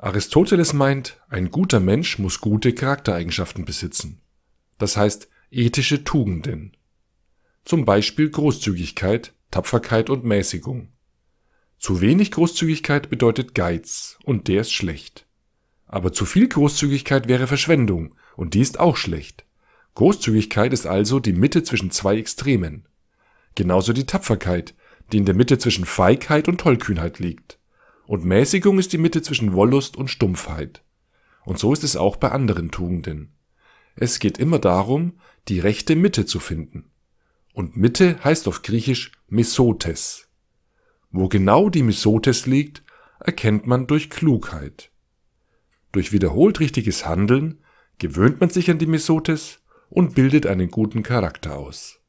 Aristoteles meint, ein guter Mensch muss gute Charaktereigenschaften besitzen, das heißt ethische Tugenden, zum Beispiel Großzügigkeit, Tapferkeit und Mäßigung. Zu wenig Großzügigkeit bedeutet Geiz, und der ist schlecht. Aber zu viel Großzügigkeit wäre Verschwendung, und die ist auch schlecht. Großzügigkeit ist also die Mitte zwischen zwei Extremen. Genauso die Tapferkeit, die in der Mitte zwischen Feigheit und Tollkühnheit liegt. Und Mäßigung ist die Mitte zwischen Wollust und Stumpfheit. Und so ist es auch bei anderen Tugenden. Es geht immer darum, die rechte Mitte zu finden. Und Mitte heißt auf Griechisch Mesotes. Wo genau die Mesotes liegt, erkennt man durch Klugheit. Durch wiederholt richtiges Handeln gewöhnt man sich an die Mesotes und bildet einen guten Charakter aus.